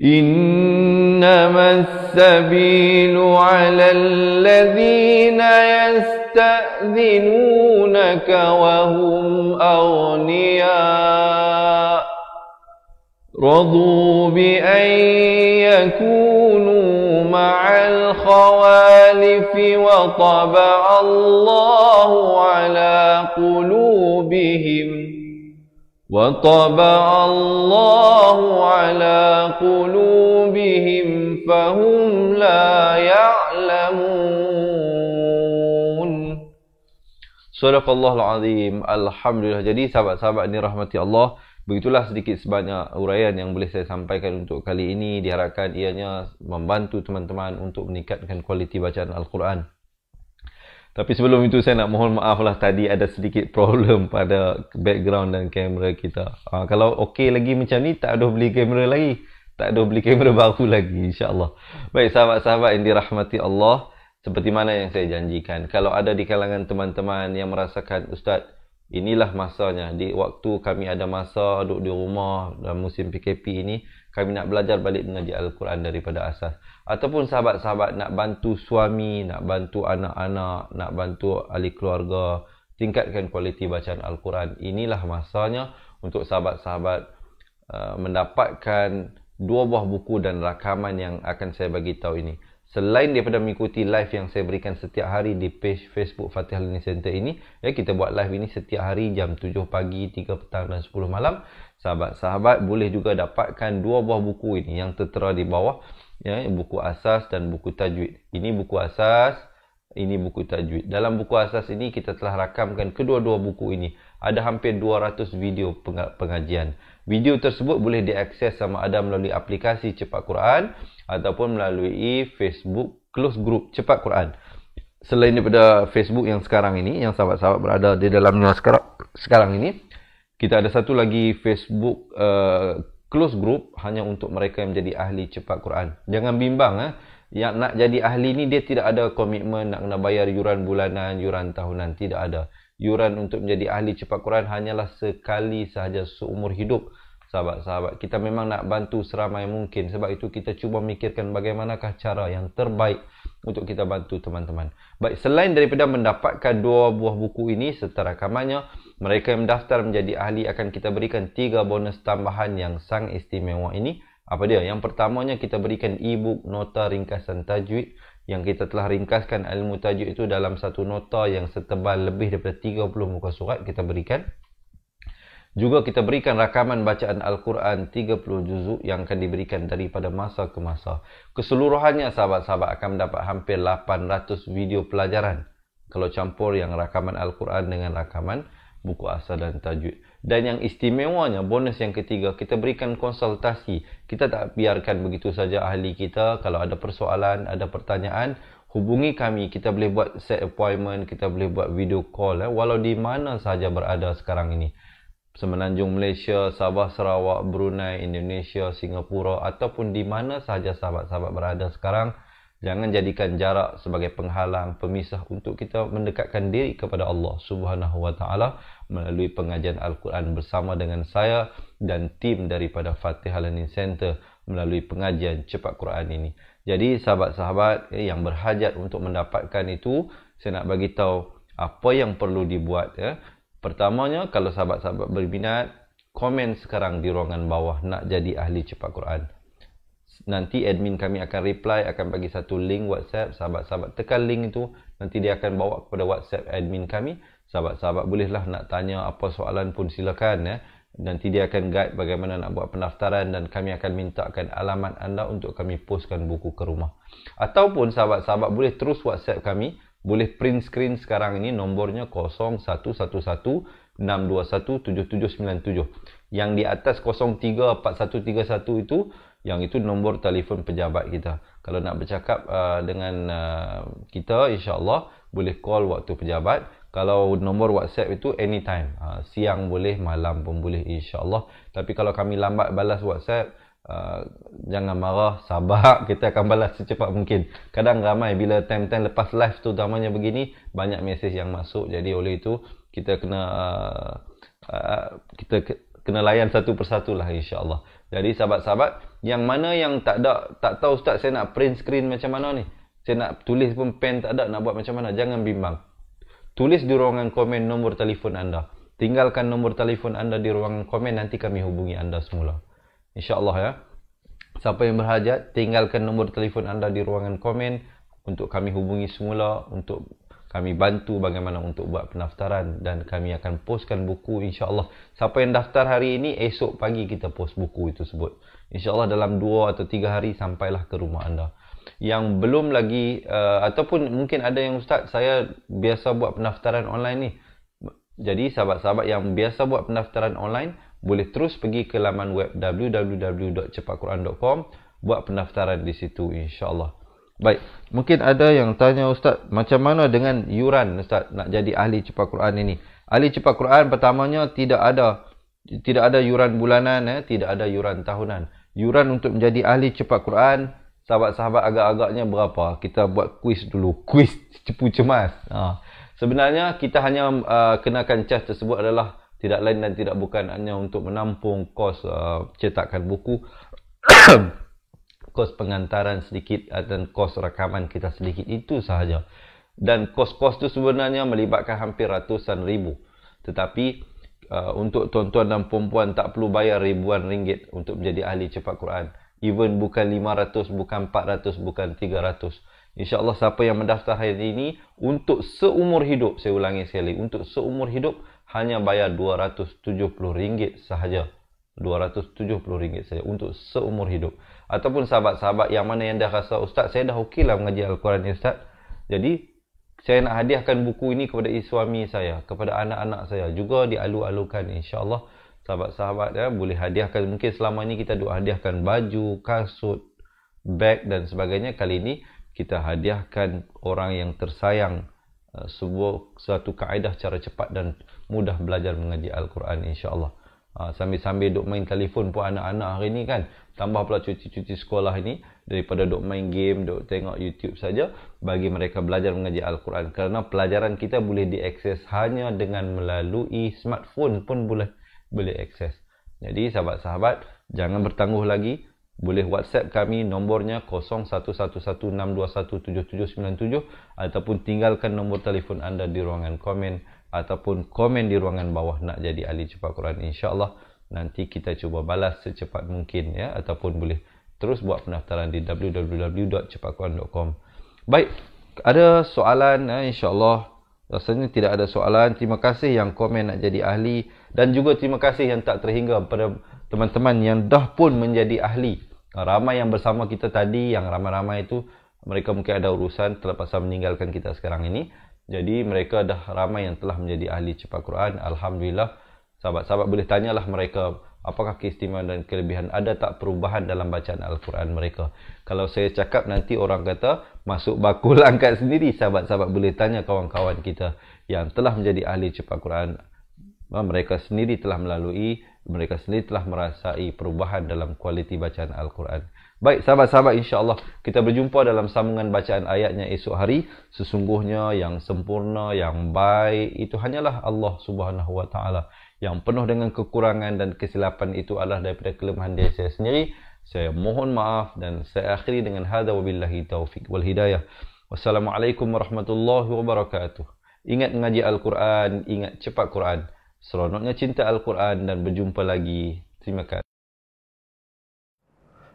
إنما السبيل على الذين يستأذنونك وهم أغنياء رضوا بأن يكونوا مع الخوالف وطبع الله على قلوبهم وطبع الله على قلوبهم فهم لا يعلمون Surah Allah Al-Azim Alhamdulillah Jadi sahabat-sahabat ini rahmati Allah Begitulah sedikit sebanyak uraian yang boleh saya sampaikan untuk kali ini Diharapkan ianya membantu teman-teman untuk meningkatkan kualiti bacaan Al-Quran tapi sebelum itu saya nak mohon maaf lah tadi ada sedikit problem pada background dan kamera kita. Ha, kalau okey lagi macam ni tak ada beli kamera lagi. Tak ada beli kamera baru lagi insyaAllah. Baik sahabat-sahabat yang dirahmati Allah. Seperti mana yang saya janjikan. Kalau ada di kalangan teman-teman yang merasakan Ustaz inilah masanya. Di waktu kami ada masa duduk di rumah dalam musim PKP ini. Kami nak belajar balik mengaji Al-Quran daripada asas ataupun sahabat-sahabat nak bantu suami, nak bantu anak-anak, nak bantu ahli keluarga tingkatkan kualiti bacaan Al-Quran. Inilah masanya untuk sahabat-sahabat uh, mendapatkan dua buah buku dan rakaman yang akan saya bagi tahu ini. Selain daripada mengikuti live yang saya berikan setiap hari di page Facebook Fatih Learning Center ini, ya kita buat live ini setiap hari jam 7 pagi, 3 petang dan 10 malam. Sahabat-sahabat boleh juga dapatkan dua buah buku ini yang tertera di bawah ya buku asas dan buku tajwid. Ini buku asas, ini buku tajwid. Dalam buku asas ini kita telah rakamkan kedua-dua buku ini. Ada hampir 200 video pengajian. Video tersebut boleh diakses sama ada melalui aplikasi Cepat Quran ataupun melalui Facebook Close Group Cepat Quran. Selain daripada Facebook yang sekarang ini yang sahabat-sahabat berada di dalamnya sekarang sekarang ini, kita ada satu lagi Facebook uh, close group hanya untuk mereka yang menjadi ahli cepat Quran. Jangan bimbang eh. Yang nak jadi ahli ni dia tidak ada komitmen nak kena bayar yuran bulanan, yuran tahunan tidak ada. Yuran untuk menjadi ahli cepat Quran hanyalah sekali sahaja seumur hidup sahabat-sahabat. Kita memang nak bantu seramai mungkin. Sebab itu kita cuba mikirkan bagaimanakah cara yang terbaik untuk kita bantu teman-teman. Baik, selain daripada mendapatkan dua buah buku ini serta rakamannya, mereka yang mendaftar menjadi ahli akan kita berikan tiga bonus tambahan yang sangat istimewa ini. Apa dia? Yang pertamanya kita berikan e-book nota ringkasan tajwid yang kita telah ringkaskan ilmu tajwid itu dalam satu nota yang setebal lebih daripada 30 muka surat kita berikan. Juga kita berikan rakaman bacaan Al-Quran 30 juzuk yang akan diberikan daripada masa ke masa. Keseluruhannya sahabat-sahabat akan mendapat hampir 800 video pelajaran. Kalau campur yang rakaman Al-Quran dengan rakaman buku asal dan tajwid. Dan yang istimewanya, bonus yang ketiga, kita berikan konsultasi. Kita tak biarkan begitu saja ahli kita. Kalau ada persoalan, ada pertanyaan, hubungi kami. Kita boleh buat set appointment, kita boleh buat video call. Eh, walau di mana saja berada sekarang ini. Semenanjung Malaysia, Sabah, Sarawak, Brunei, Indonesia, Singapura ataupun di mana sahaja sahabat-sahabat berada sekarang. Jangan jadikan jarak sebagai penghalang, pemisah untuk kita mendekatkan diri kepada Allah Subhanahu Wa Taala melalui pengajian Al-Quran bersama dengan saya dan tim daripada Fatih Alanin Center melalui pengajian cepat Quran ini. Jadi sahabat-sahabat eh, yang berhajat untuk mendapatkan itu, saya nak bagi tahu apa yang perlu dibuat. Ya. Pertamanya, kalau sahabat-sahabat berminat, komen sekarang di ruangan bawah nak jadi ahli cepat Quran nanti admin kami akan reply akan bagi satu link WhatsApp sahabat-sahabat tekan link itu nanti dia akan bawa kepada WhatsApp admin kami sahabat-sahabat bolehlah nak tanya apa soalan pun silakan ya nanti dia akan guide bagaimana nak buat pendaftaran dan kami akan mintakan alamat anda untuk kami postkan buku ke rumah ataupun sahabat-sahabat boleh terus WhatsApp kami boleh print screen sekarang ini nombornya 0111 621 7797 Yang di atas 034131 itu yang itu nombor telefon pejabat kita. Kalau nak bercakap uh, dengan uh, kita insya-Allah boleh call waktu pejabat. Kalau nombor WhatsApp itu anytime. Uh, siang boleh, malam pun boleh insya-Allah. Tapi kalau kami lambat balas WhatsApp Uh, jangan marah, sabar, kita akan balas secepat mungkin. Kadang ramai bila time-time lepas live tu utamanya begini, banyak mesej yang masuk. Jadi oleh itu, kita kena uh, uh, kita ke- kena layan satu persatulah insya-Allah. Jadi sahabat-sahabat yang mana yang tak ada tak tahu ustaz saya nak print screen macam mana ni? Saya nak tulis pun pen tak ada nak buat macam mana? Jangan bimbang. Tulis di ruangan komen nombor telefon anda. Tinggalkan nombor telefon anda di ruangan komen nanti kami hubungi anda semula. Insya-Allah ya. Siapa yang berhajat tinggalkan nombor telefon anda di ruangan komen untuk kami hubungi semula untuk kami bantu bagaimana untuk buat pendaftaran dan kami akan postkan buku insyaAllah. Siapa yang daftar hari ini, esok pagi kita post buku itu sebut. InsyaAllah dalam dua atau tiga hari sampailah ke rumah anda. Yang belum lagi, uh, ataupun mungkin ada yang ustaz, saya biasa buat pendaftaran online ni. Jadi sahabat-sahabat yang biasa buat pendaftaran online, boleh terus pergi ke laman web www.cepatquran.com buat pendaftaran di situ insyaAllah. Baik. Mungkin ada yang tanya Ustaz, macam mana dengan yuran Ustaz nak jadi ahli cepat Quran ini? Ahli cepat Quran pertamanya tidak ada tidak ada yuran bulanan, eh? tidak ada yuran tahunan. Yuran untuk menjadi ahli cepat Quran, sahabat-sahabat agak-agaknya berapa? Kita buat kuis dulu. Kuis cepu cemas. Ha. Sebenarnya kita hanya uh, kenakan cas tersebut adalah tidak lain dan tidak bukan hanya untuk menampung kos uh, cetakan buku. kos pengantaran sedikit eh, dan kos rakaman kita sedikit itu sahaja. Dan kos-kos tu sebenarnya melibatkan hampir ratusan ribu. Tetapi uh, untuk tuan-tuan dan perempuan tak perlu bayar ribuan ringgit untuk menjadi ahli cepat Quran. Even bukan 500, bukan 400, bukan 300. InsyaAllah siapa yang mendaftar hari ini untuk seumur hidup, saya ulangi sekali, untuk seumur hidup hanya bayar RM270 sahaja. RM270 sahaja untuk seumur hidup ataupun sahabat-sahabat yang mana yang dah rasa ustaz saya dah okeylah mengaji al-Quran ni ustaz. Jadi saya nak hadiahkan buku ini kepada suami saya, kepada anak-anak saya juga dialu-alukan insya-Allah sahabat-sahabat ya boleh hadiahkan mungkin selama ini kita duk hadiahkan baju, kasut, beg dan sebagainya kali ini kita hadiahkan orang yang tersayang eh, sebuah satu kaedah cara cepat dan mudah belajar mengaji Al-Quran insya-Allah. Ah, sambil-sambil duk main telefon pun anak-anak hari ni kan tambah pula cuti-cuti sekolah ni daripada duk main game duk tengok YouTube saja bagi mereka belajar mengaji al-Quran kerana pelajaran kita boleh diakses hanya dengan melalui smartphone pun boleh boleh akses jadi sahabat-sahabat jangan bertangguh lagi boleh WhatsApp kami nombornya 0111621797 ataupun tinggalkan nombor telefon anda di ruangan komen ataupun komen di ruangan bawah nak jadi ahli cepat Quran insyaallah nanti kita cuba balas secepat mungkin ya ataupun boleh terus buat pendaftaran di www.cepatquran.com baik ada soalan ya, insyaallah rasanya tidak ada soalan terima kasih yang komen nak jadi ahli dan juga terima kasih yang tak terhingga kepada teman-teman yang dah pun menjadi ahli ramai yang bersama kita tadi yang ramai-ramai itu mereka mungkin ada urusan terpaksa meninggalkan kita sekarang ini jadi mereka dah ramai yang telah menjadi ahli cepat Quran. Alhamdulillah. Sahabat-sahabat boleh tanyalah mereka apakah keistimewaan dan kelebihan ada tak perubahan dalam bacaan Al-Quran mereka. Kalau saya cakap nanti orang kata masuk bakul lah angkat sendiri. Sahabat-sahabat boleh tanya kawan-kawan kita yang telah menjadi ahli cepat Quran. Mereka sendiri telah melalui, mereka sendiri telah merasai perubahan dalam kualiti bacaan Al-Quran. Baik sahabat-sahabat insya-Allah kita berjumpa dalam sambungan bacaan ayatnya esok hari sesungguhnya yang sempurna yang baik itu hanyalah Allah Subhanahu wa taala yang penuh dengan kekurangan dan kesilapan itu adalah daripada kelemahan diri saya sendiri saya mohon maaf dan saya akhiri dengan hada wabillahi Taufiq wal hidayah wassalamualaikum warahmatullahi wabarakatuh ingat ngaji al-Quran ingat cepat Quran seronoknya cinta al-Quran dan berjumpa lagi terima kasih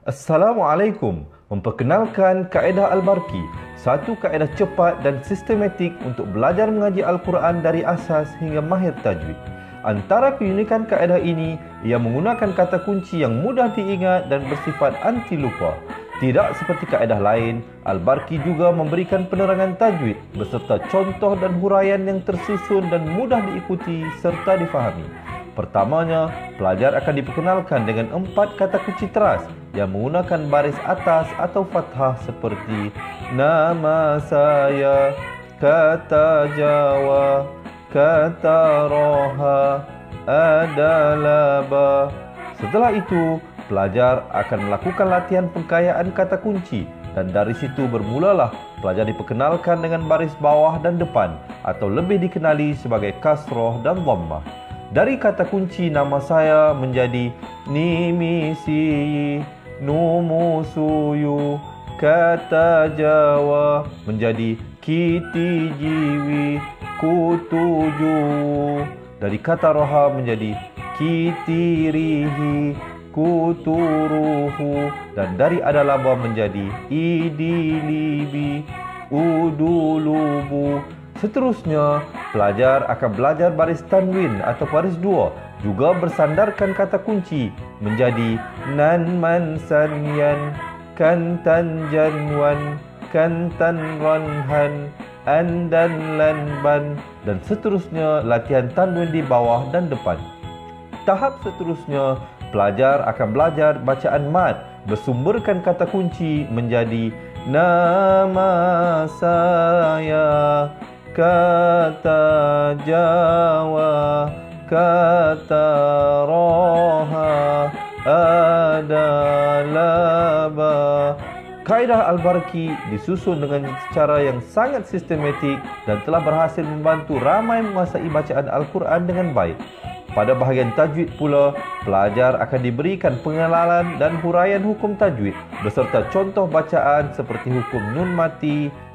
Assalamualaikum. Memperkenalkan kaedah Al-Barqi, satu kaedah cepat dan sistematik untuk belajar mengaji Al-Quran dari asas hingga mahir tajwid. Antara keunikan kaedah ini, ia menggunakan kata kunci yang mudah diingat dan bersifat anti lupa. Tidak seperti kaedah lain, Al-Barqi juga memberikan penerangan tajwid beserta contoh dan huraian yang tersusun dan mudah diikuti serta difahami. Pertamanya, pelajar akan diperkenalkan dengan empat kata kunci teras yang menggunakan baris atas atau fathah seperti Nama saya, kata Jawa, kata Roha, adalah bah. Setelah itu, pelajar akan melakukan latihan pengkayaan kata kunci dan dari situ bermulalah pelajar diperkenalkan dengan baris bawah dan depan atau lebih dikenali sebagai kasroh dan dhammah dari kata kunci nama saya menjadi Nimisi Numusuyu Kata Jawa menjadi Kiti Kitijiwi Kutuju Dari kata roha menjadi Kiti Kitirihi Kuturuhu Dan dari adalaba menjadi Idilibi Udulubu seterusnya, pelajar akan belajar baris tanwin atau baris dua juga bersandarkan kata kunci menjadi nan man san yan kan tan jan wan kan tan ran han an dan lan ban dan seterusnya latihan tanwin di bawah dan depan. Tahap seterusnya, pelajar akan belajar bacaan mat bersumberkan kata kunci menjadi nama saya kata Jawa kata roha adalah ba Kaidah Al-Barki disusun dengan cara yang sangat sistematik dan telah berhasil membantu ramai menguasai bacaan Al-Quran dengan baik. Pada bahagian tajwid pula, pelajar akan diberikan pengenalan dan huraian hukum tajwid beserta contoh bacaan seperti hukum nun mati,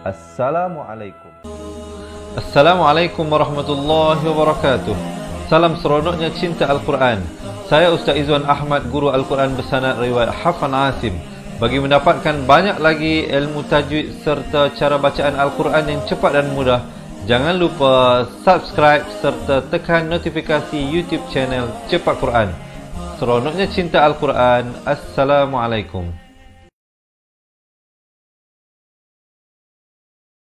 Assalamualaikum. Assalamualaikum warahmatullahi wabarakatuh. Salam seronoknya cinta Al-Quran. Saya Ustaz Izwan Ahmad, Guru Al-Quran Bersanad Riwayat Hafan Asim. Bagi mendapatkan banyak lagi ilmu tajwid serta cara bacaan Al-Quran yang cepat dan mudah, jangan lupa subscribe serta tekan notifikasi YouTube channel Cepat Quran. Seronoknya cinta Al-Quran. Assalamualaikum.